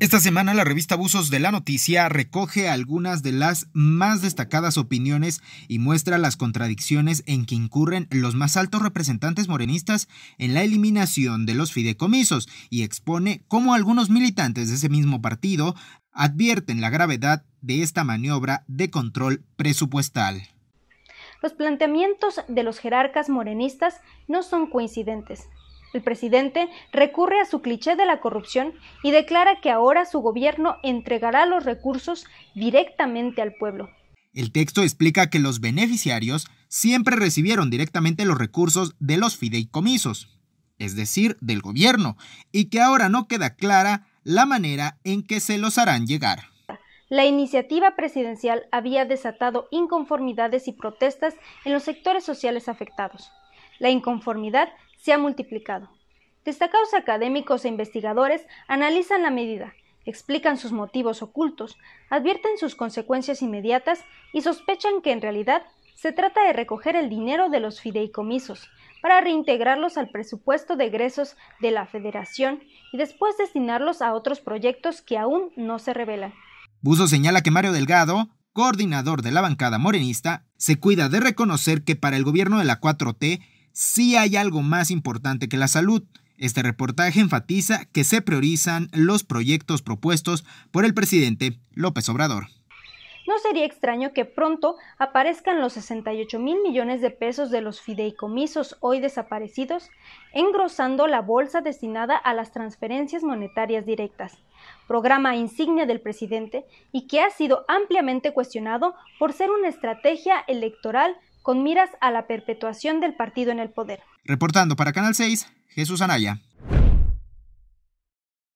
Esta semana la revista Abusos de la Noticia recoge algunas de las más destacadas opiniones y muestra las contradicciones en que incurren los más altos representantes morenistas en la eliminación de los fideicomisos y expone cómo algunos militantes de ese mismo partido advierten la gravedad de esta maniobra de control presupuestal. Los planteamientos de los jerarcas morenistas no son coincidentes, el presidente recurre a su cliché de la corrupción y declara que ahora su gobierno entregará los recursos directamente al pueblo. El texto explica que los beneficiarios siempre recibieron directamente los recursos de los fideicomisos, es decir, del gobierno, y que ahora no queda clara la manera en que se los harán llegar. La iniciativa presidencial había desatado inconformidades y protestas en los sectores sociales afectados. La inconformidad se ha multiplicado. Destacados académicos e investigadores analizan la medida, explican sus motivos ocultos, advierten sus consecuencias inmediatas y sospechan que en realidad se trata de recoger el dinero de los fideicomisos para reintegrarlos al presupuesto de egresos de la Federación y después destinarlos a otros proyectos que aún no se revelan. Buzo señala que Mario Delgado, coordinador de la bancada morenista, se cuida de reconocer que para el gobierno de la 4T si hay algo más importante que la salud. Este reportaje enfatiza que se priorizan los proyectos propuestos por el presidente López Obrador. No sería extraño que pronto aparezcan los 68 mil millones de pesos de los fideicomisos hoy desaparecidos, engrosando la bolsa destinada a las transferencias monetarias directas, programa insignia del presidente y que ha sido ampliamente cuestionado por ser una estrategia electoral con miras a la perpetuación del partido en el poder. Reportando para Canal 6, Jesús Anaya.